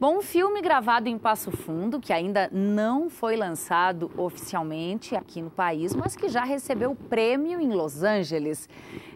Bom, um filme gravado em Passo Fundo, que ainda não foi lançado oficialmente aqui no país, mas que já recebeu o prêmio em Los Angeles.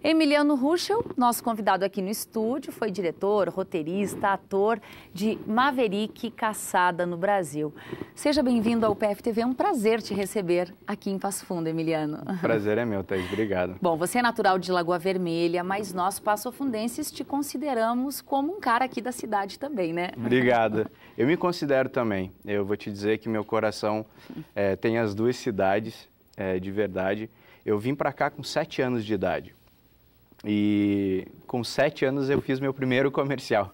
Emiliano Ruschel, nosso convidado aqui no estúdio, foi diretor, roteirista, ator de Maverick Caçada no Brasil. Seja bem-vindo ao PFTV, é um prazer te receber aqui em Passo Fundo, Emiliano. Prazer é meu, Thais, obrigado. Bom, você é natural de Lagoa Vermelha, mas nós, passofundenses, te consideramos como um cara aqui da cidade também, né? Obrigado. Eu me considero também. Eu vou te dizer que meu coração é, tem as duas cidades, é, de verdade. Eu vim para cá com sete anos de idade. E com sete anos eu fiz meu primeiro comercial.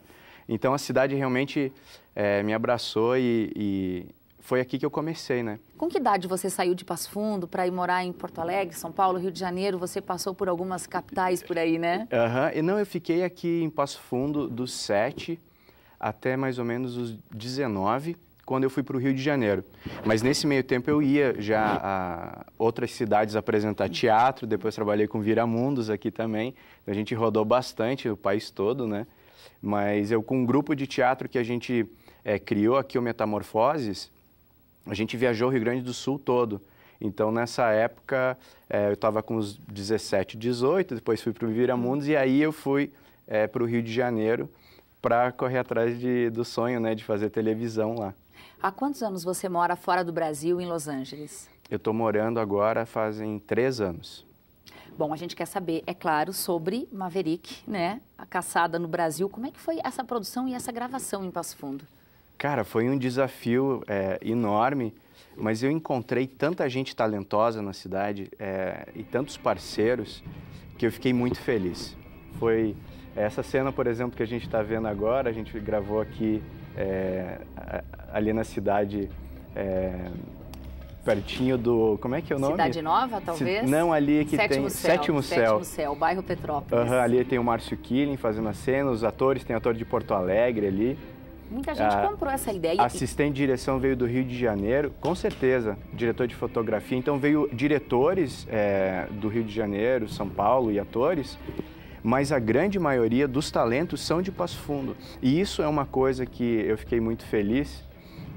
Então a cidade realmente é, me abraçou e, e, foi aqui que eu comecei, né? Com que idade você saiu de Passo Fundo para ir morar em Porto Alegre, São Paulo, Rio de Janeiro? Você passou por algumas capitais por aí, né? Aham, uhum. e não, eu fiquei aqui em Passo Fundo dos sete até mais ou menos os 19, quando eu fui para o Rio de Janeiro. Mas nesse meio tempo eu ia já a outras cidades apresentar teatro, depois trabalhei com Viramundos aqui também. A gente rodou bastante o país todo, né? Mas eu, com um grupo de teatro que a gente é, criou aqui, o Metamorfoses, a gente viajou o Rio Grande do Sul todo. Então, nessa época, é, eu estava com os 17, 18, depois fui para o Viramundos e aí eu fui é, para o Rio de Janeiro para correr atrás de, do sonho, né, de fazer televisão lá. Há quantos anos você mora fora do Brasil, em Los Angeles? Eu estou morando agora fazem três anos. Bom, a gente quer saber, é claro, sobre Maverick, né? A caçada no Brasil. Como é que foi essa produção e essa gravação em Passo Fundo? Cara, foi um desafio é, enorme, mas eu encontrei tanta gente talentosa na cidade é, e tantos parceiros que eu fiquei muito feliz foi essa cena, por exemplo, que a gente está vendo agora, a gente gravou aqui é, ali na cidade. É, pertinho do. Como é que é o nome? Cidade Nova, talvez? C... não, ali que Sétimo tem. Céu, Sétimo Céu. Sétimo Céu, bairro Petrópolis. Uhum, ali tem o Márcio Killing fazendo a cena, os atores, tem ator de Porto Alegre ali. Muita gente ah, comprou essa ideia. Assistente de direção veio do Rio de Janeiro, com certeza, diretor de fotografia. Então veio diretores é, do Rio de Janeiro, São Paulo e atores mas a grande maioria dos talentos são de Passo Fundo. E isso é uma coisa que eu fiquei muito feliz,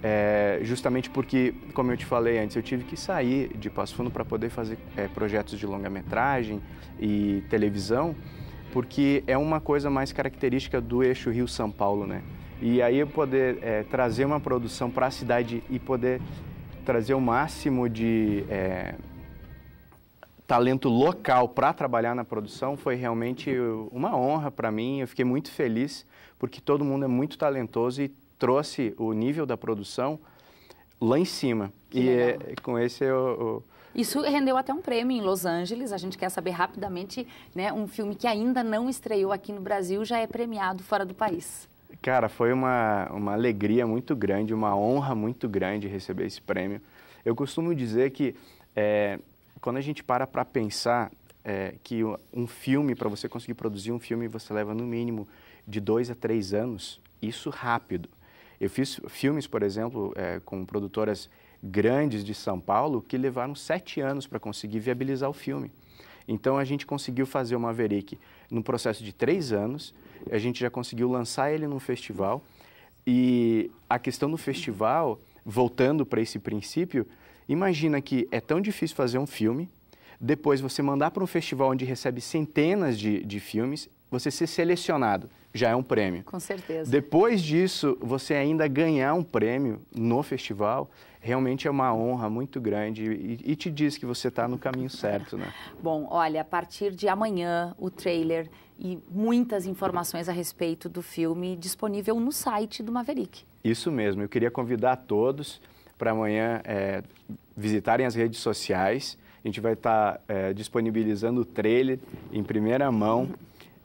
é, justamente porque, como eu te falei antes, eu tive que sair de Passo Fundo para poder fazer é, projetos de longa-metragem e televisão, porque é uma coisa mais característica do eixo Rio-São Paulo, né? E aí eu poder é, trazer uma produção para a cidade e poder trazer o máximo de é, talento local para trabalhar na produção foi realmente uma honra para mim. Eu fiquei muito feliz porque todo mundo é muito talentoso e trouxe o nível da produção lá em cima. Que e é, com esse eu, eu isso rendeu até um prêmio em Los Angeles. A gente quer saber rapidamente, né? Um filme que ainda não estreou aqui no Brasil já é premiado fora do país. Cara, foi uma, uma alegria muito grande, uma honra muito grande receber esse prêmio. Eu costumo dizer que é, quando a gente para para pensar é, que um filme, para você conseguir produzir um filme, você leva no mínimo de dois a três anos, isso rápido. Eu fiz filmes, por exemplo, é, com produtoras grandes de São Paulo que levaram sete anos para conseguir viabilizar o filme. Então a gente conseguiu fazer o Maverick no processo de três anos, a gente já conseguiu lançar ele num festival. E a questão do festival, voltando para esse princípio, Imagina que é tão difícil fazer um filme, depois você mandar para um festival onde recebe centenas de, de filmes, você ser selecionado já é um prêmio. Com certeza. Depois disso, você ainda ganhar um prêmio no festival, realmente é uma honra muito grande e, e te diz que você está no caminho certo, né? Bom, olha, a partir de amanhã, o trailer e muitas informações a respeito do filme disponível no site do Maverick. Isso mesmo, eu queria convidar todos para amanhã é, visitarem as redes sociais. A gente vai estar tá, é, disponibilizando o trailer em primeira mão.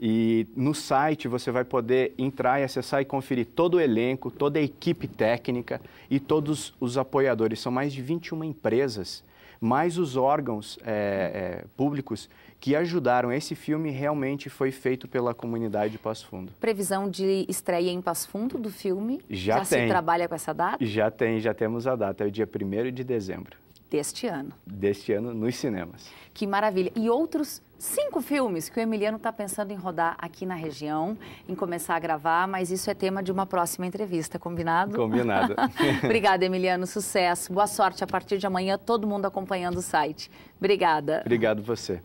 E no site você vai poder entrar e acessar e conferir todo o elenco, toda a equipe técnica e todos os apoiadores. São mais de 21 empresas, mais os órgãos é, é públicos que ajudaram. Esse filme realmente foi feito pela comunidade de Passo Fundo. Previsão de estreia em Passo Fundo do filme? Já, já tem. se trabalha com essa data? Já tem, já temos a data, é o dia 1 de dezembro. Deste ano. Deste ano, nos cinemas. Que maravilha. E outros cinco filmes que o Emiliano está pensando em rodar aqui na região, em começar a gravar, mas isso é tema de uma próxima entrevista, combinado? Combinado. Obrigada, Emiliano. Sucesso. Boa sorte a partir de amanhã, todo mundo acompanhando o site. Obrigada. Obrigado você.